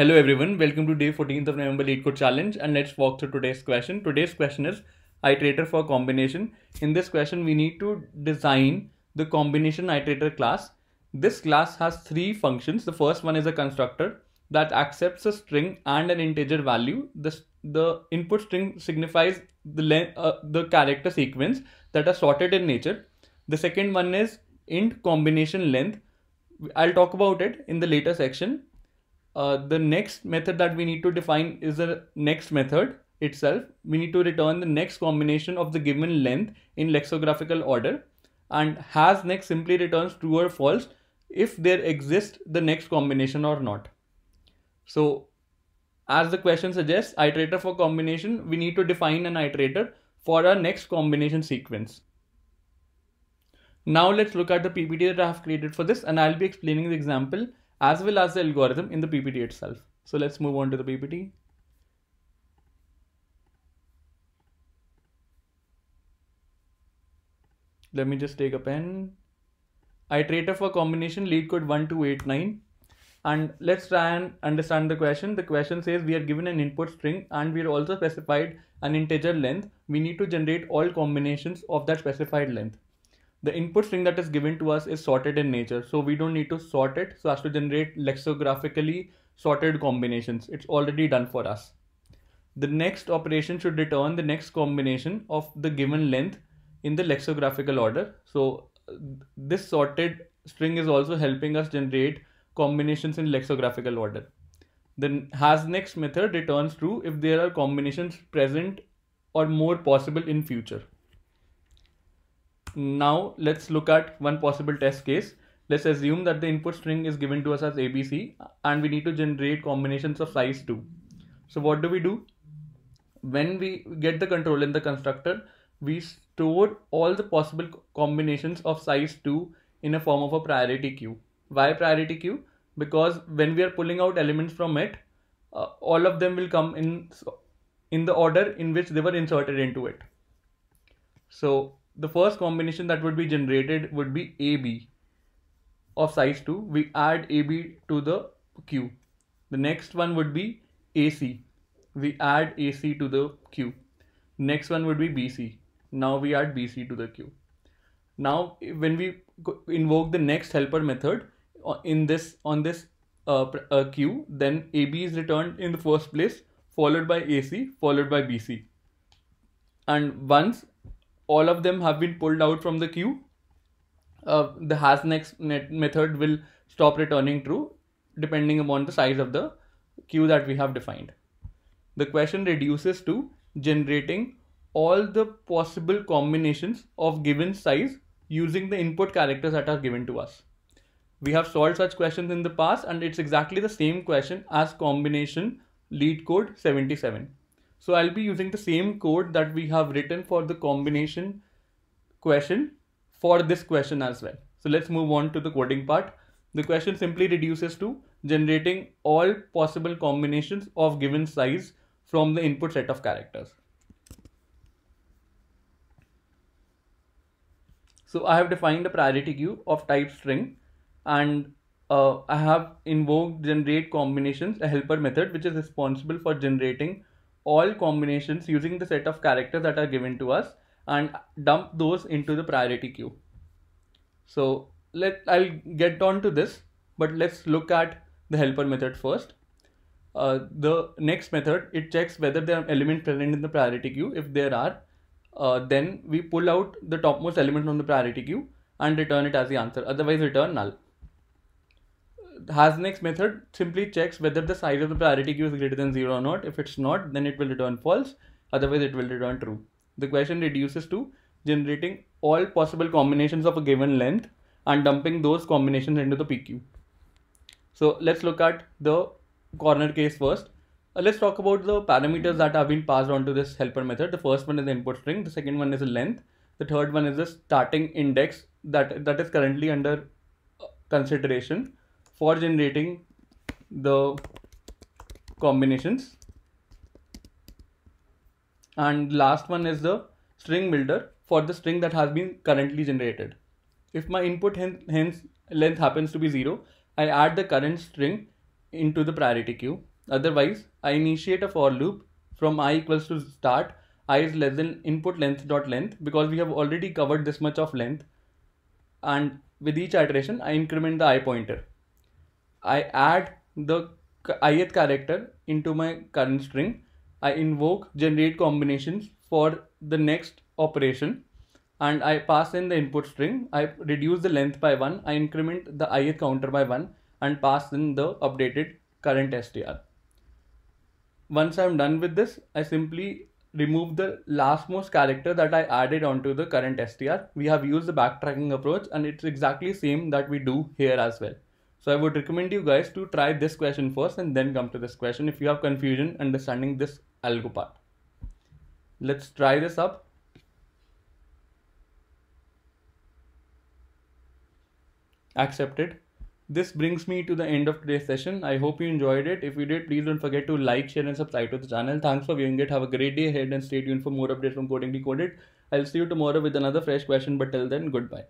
Hello everyone, welcome to day 14th of November Lead Code Challenge and let's walk through today's question. Today's question is iterator for combination. In this question, we need to design the combination iterator class. This class has three functions. The first one is a constructor that accepts a string and an integer value. the input string signifies the, uh, the character sequence that are sorted in nature. The second one is int combination length. I'll talk about it in the later section uh, the next method that we need to define is the next method itself. We need to return the next combination of the given length in lexicographical order and has next simply returns true or false if there exists the next combination or not. So as the question suggests, iterator for combination, we need to define an iterator for our next combination sequence. Now let's look at the PPT that I have created for this and I'll be explaining the example as well as the algorithm in the PPT itself. So let's move on to the PPT. Let me just take a pen. Iterator for combination lead code 1289 and let's try and understand the question the question says we are given an input string and we are also specified an integer length we need to generate all combinations of that specified length the input string that is given to us is sorted in nature so we don't need to sort it so as to generate lexicographically sorted combinations it's already done for us the next operation should return the next combination of the given length in the lexicographical order so this sorted string is also helping us generate combinations in lexicographical order then has next method returns true if there are combinations present or more possible in future now let's look at one possible test case. Let's assume that the input string is given to us as ABC and we need to generate combinations of size 2. So what do we do? When we get the control in the constructor, we store all the possible combinations of size 2 in a form of a priority queue. Why priority queue? Because when we are pulling out elements from it, uh, all of them will come in in the order in which they were inserted into it. So the first combination that would be generated would be AB of size 2. We add AB to the Q. The next one would be AC. We add AC to the Q. Next one would be BC. Now we add BC to the Q. Now when we invoke the next helper method uh, in this on this uh, uh, Q, then AB is returned in the first place, followed by AC, followed by BC. And once all of them have been pulled out from the queue, uh, the hasNext net method will stop returning true depending upon the size of the queue that we have defined. The question reduces to generating all the possible combinations of given size using the input characters that are given to us. We have solved such questions in the past and it's exactly the same question as combination lead code 77. So I'll be using the same code that we have written for the combination question for this question as well. So let's move on to the coding part. The question simply reduces to generating all possible combinations of given size from the input set of characters. So I have defined a priority queue of type string and uh, I have invoked generate combinations, a helper method, which is responsible for generating all combinations using the set of characters that are given to us and dump those into the priority queue. So let I'll get on to this, but let's look at the helper method first. Uh, the next method it checks whether there are elements present in the priority queue. If there are, uh, then we pull out the topmost element from the priority queue and return it as the answer. Otherwise, return null. Hasnick's method simply checks whether the size of the priority queue is greater than 0 or not. If it's not, then it will return false. Otherwise, it will return true. The question reduces to generating all possible combinations of a given length and dumping those combinations into the PQ. So let's look at the corner case first. Uh, let's talk about the parameters that have been passed on to this helper method. The first one is the input string. The second one is the length. The third one is the starting index that that is currently under uh, consideration for generating the combinations and last one is the string builder for the string that has been currently generated if my input hence length happens to be 0 I add the current string into the priority queue otherwise I initiate a for loop from i equals to start i is less than input length dot length because we have already covered this much of length and with each iteration I increment the i pointer I add the ith character into my current string. I invoke generate combinations for the next operation and I pass in the input string. I reduce the length by 1. I increment the ith counter by 1 and pass in the updated current str. Once I'm done with this, I simply remove the last most character that I added onto the current str. We have used the backtracking approach and it's exactly same that we do here as well. So I would recommend you guys to try this question first and then come to this question if you have confusion understanding this algo part. Let's try this up. Accepted. This brings me to the end of today's session. I hope you enjoyed it. If you did, please don't forget to like, share and subscribe to the channel. Thanks for viewing it. Have a great day ahead and stay tuned for more updates from Coding Decoded. I'll see you tomorrow with another fresh question but till then, goodbye.